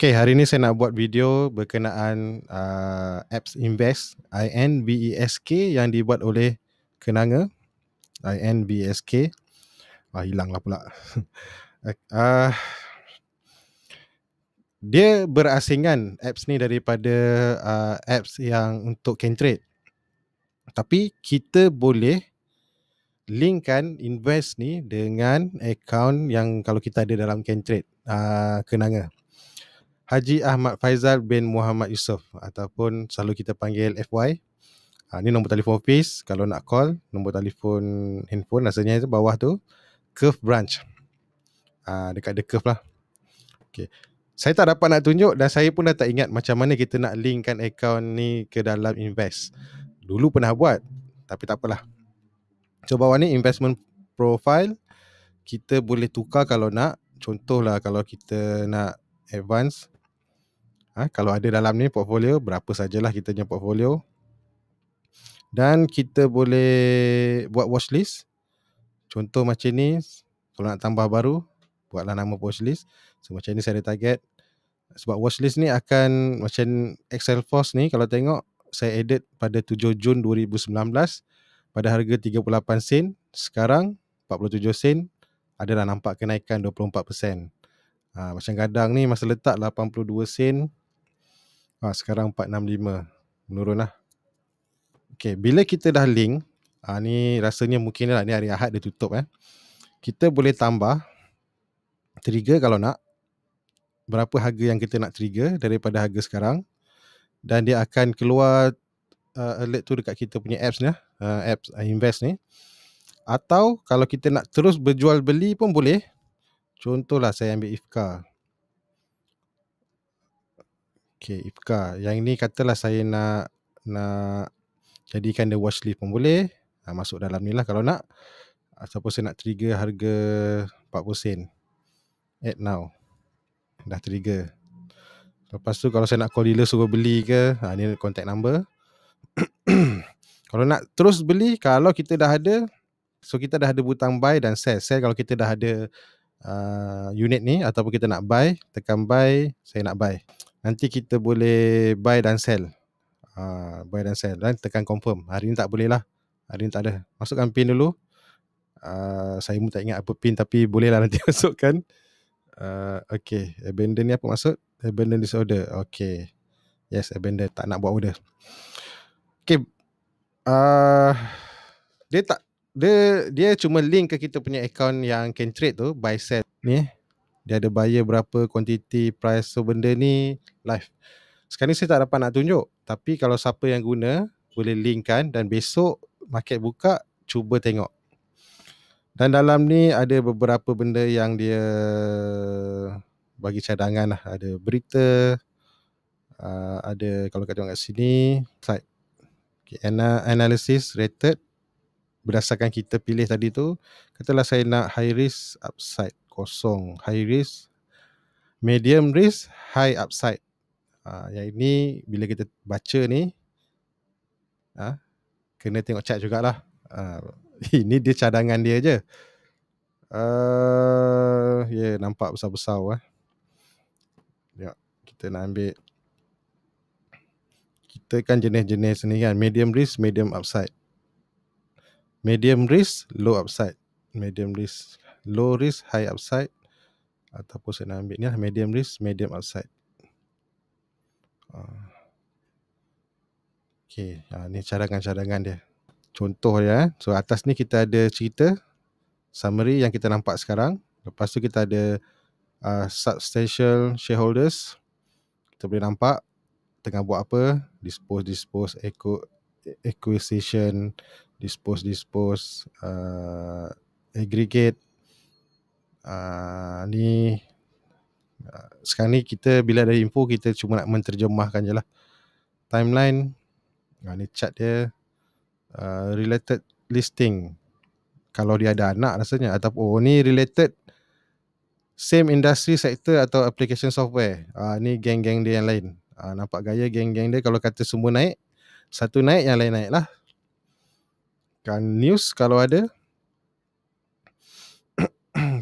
Okay, hari ini saya nak buat video berkenaan uh, Apps Invest INBESK yang dibuat oleh Kenanga INBESK Wah, lah pula uh, Dia berasingan apps ni daripada uh, apps yang untuk can trade Tapi kita boleh linkkan invest ni dengan account yang kalau kita ada dalam can trade uh, Kenanga Haji Ahmad Faizal bin Muhammad Yusof ataupun selalu kita panggil FY. Ha, ni nombor telefon office kalau nak call, nombor telefon handphone rasanya itu bawah tu. Curve Branch. Ha, dekat The Curve lah. Okay. Saya tak dapat nak tunjuk dan saya pun dah tak ingat macam mana kita nak linkkan account ni ke dalam invest. Dulu pernah buat tapi tak apalah. So bawah ni investment profile kita boleh tukar kalau nak. Contohlah kalau kita nak advance ha, kalau ada dalam ni portfolio berapa sajalah kita punya portfolio dan kita boleh buat watchlist contoh macam ni kalau nak tambah baru buatlah nama watchlist list so macam ni saya ada target sebab watchlist ni akan macam Excel force ni kalau tengok saya edit pada 7 Jun 2019 pada harga 38 sen sekarang 47 sen adalah nampak kenaikan 24% ha, macam kadang ni masa letak 82 sen Ha, sekarang 465. Menurun lah. Okay, bila kita dah link, ha, ni rasanya mungkin lah, ni hari Ahad dia tutup eh. Kita boleh tambah trigger kalau nak. Berapa harga yang kita nak trigger daripada harga sekarang. Dan dia akan keluar uh, alert tu dekat kita punya apps ni eh. uh, apps uh, invest ni atau kalau kita nak terus berjual beli pun boleh contohlah saya ambil ifka Okay, Ipka. Yang ni katalah saya nak nak jadikan dia watch list pun boleh. Ha, masuk dalam ni lah kalau nak. Ataupun saya nak trigger harga 40 sen. At now. Dah trigger. Lepas tu kalau saya nak call dealer suruh beli ke. Ha, ni contact number. kalau nak terus beli. Kalau kita dah ada. So kita dah ada butang buy dan sell. Sell kalau kita dah ada uh, unit ni. Ataupun kita nak buy. Tekan buy. Saya nak buy. Nanti kita boleh buy dan sell. Uh, buy dan sell. Dan tekan confirm. Hari ni tak boleh lah. Hari ni tak ada. Masukkan pin dulu. Uh, saya pun tak ingat apa pin tapi boleh lah nanti masukkan. Uh, okay. Abandon ni apa maksud? Abandon disorder. Okay. Yes, abandon. Tak nak buat order. Okay. Uh, dia tak dia dia cuma link ke kita punya account yang can trade tu buy sell ni dia ada buyer berapa quantity price so benda ni live sekarang ni saya tak dapat nak tunjuk tapi kalau siapa yang guna boleh linkkan dan besok market buka cuba tengok dan dalam ni ada beberapa benda yang dia bagi cadangan lah ada berita uh, ada kalau kat tengok kat sini site okay, analysis rated berdasarkan kita pilih tadi tu katalah saya nak high risk upside kosong high risk medium risk high upside ha, yang ini bila kita baca ni ha, kena tengok chart jugalah ha, ini dia cadangan dia je uh, ya yeah, nampak besar-besar eh. kita nak ambil kita kan jenis-jenis ni kan medium risk medium upside medium risk low upside medium risk low risk high upside ataupun saya nak ambil ni lah medium risk medium upside ah. Okay, ah, ni cadangan-cadangan dia contoh dia eh. so atas ni kita ada cerita summary yang kita nampak sekarang lepas tu kita ada uh, substantial shareholders kita boleh nampak tengah buat apa dispose dispose eco acquisition dispose dispose uh, aggregate uh, ni uh, sekarang ni kita bila ada info kita cuma nak menterjemahkan je lah timeline uh, ni chat dia uh, related listing kalau dia ada anak rasanya atau oh ni related same industry sector atau application software uh, ni geng-geng dia yang lain uh, nampak gaya geng-geng dia kalau kata semua naik satu naik yang lain naik lah kan news kalau ada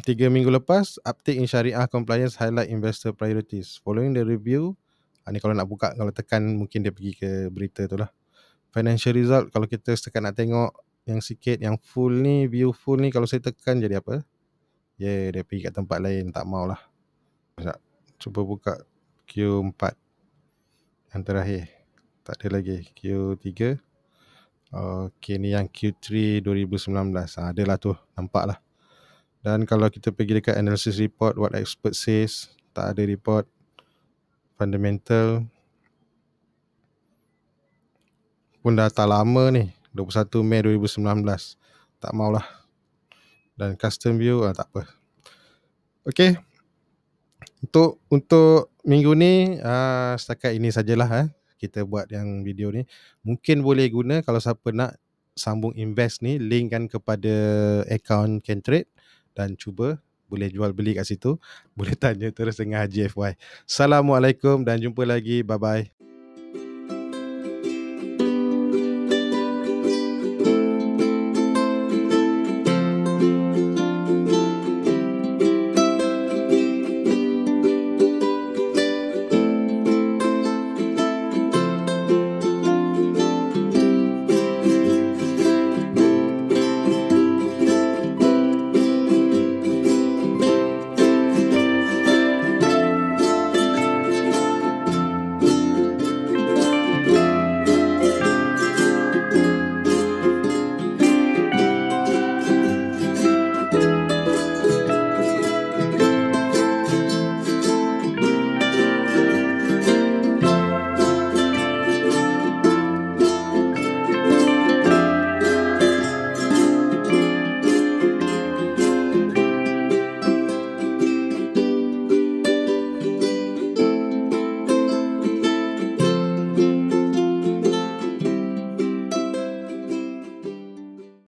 tiga minggu lepas, uptake in syariah compliance highlight investor priorities. Following the review, ha, ni kalau nak buka, kalau tekan mungkin dia pergi ke berita tu lah. Financial result, kalau kita setakat nak tengok yang sikit, yang full ni, view full ni, kalau saya tekan jadi apa? Ya, yeah, dia pergi kat tempat lain, tak maulah. Nak cuba buka Q4 yang terakhir. Tak ada lagi, Q3. Okay, ni yang Q3 2019. Ha, adalah tu, nampaklah. Dan kalau kita pergi dekat analysis report, what expert says, tak ada report. Fundamental. Pun dah tak lama ni. 21 Mei 2019. Tak maulah. Dan custom view, ah, tak apa. Okay. Untuk untuk minggu ni, ah, setakat ini sajalah. Eh. Kita buat yang video ni. Mungkin boleh guna kalau siapa nak sambung invest ni, linkkan kepada account Kentrade dan cuba boleh jual beli kat situ boleh tanya terus dengan Haji FY. Assalamualaikum dan jumpa lagi bye bye.